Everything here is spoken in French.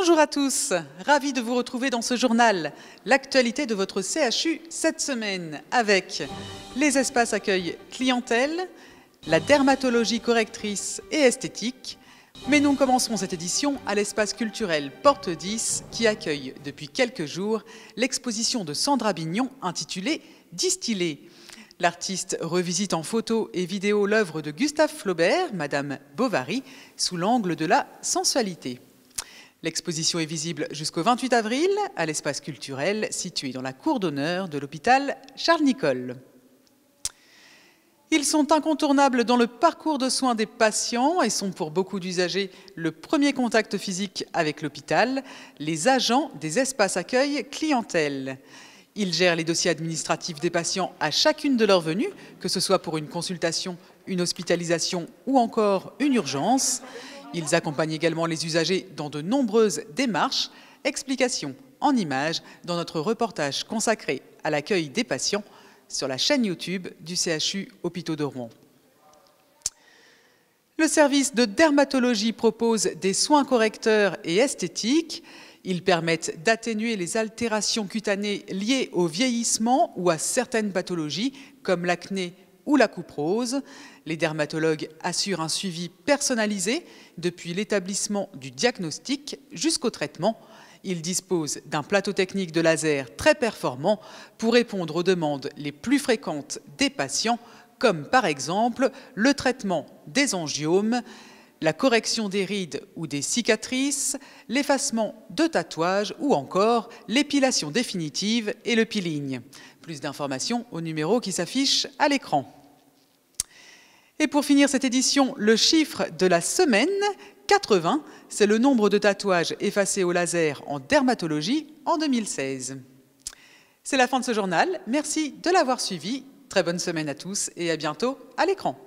Bonjour à tous, ravi de vous retrouver dans ce journal, l'actualité de votre CHU cette semaine avec les espaces accueil clientèle, la dermatologie correctrice et esthétique. Mais nous commencerons cette édition à l'espace culturel Porte 10 qui accueille depuis quelques jours l'exposition de Sandra Bignon intitulée Distillée. L'artiste revisite en photo et vidéo l'œuvre de Gustave Flaubert, Madame Bovary, sous l'angle de la sensualité. L'exposition est visible jusqu'au 28 avril à l'espace culturel situé dans la cour d'honneur de l'hôpital Charles-Nicolle. Ils sont incontournables dans le parcours de soins des patients et sont pour beaucoup d'usagers le premier contact physique avec l'hôpital, les agents des espaces accueil clientèle. Ils gèrent les dossiers administratifs des patients à chacune de leurs venues, que ce soit pour une consultation, une hospitalisation ou encore une urgence. Ils accompagnent également les usagers dans de nombreuses démarches. Explications en images dans notre reportage consacré à l'accueil des patients sur la chaîne YouTube du CHU Hôpitaux de Rouen. Le service de dermatologie propose des soins correcteurs et esthétiques. Ils permettent d'atténuer les altérations cutanées liées au vieillissement ou à certaines pathologies comme l'acné ou la coupe rose. Les dermatologues assurent un suivi personnalisé depuis l'établissement du diagnostic jusqu'au traitement. Ils disposent d'un plateau technique de laser très performant pour répondre aux demandes les plus fréquentes des patients, comme par exemple le traitement des angiomes, la correction des rides ou des cicatrices, l'effacement de tatouages ou encore l'épilation définitive et le peeling. Plus d'informations au numéro qui s'affiche à l'écran. Et pour finir cette édition, le chiffre de la semaine, 80, c'est le nombre de tatouages effacés au laser en dermatologie en 2016. C'est la fin de ce journal. Merci de l'avoir suivi. Très bonne semaine à tous et à bientôt à l'écran.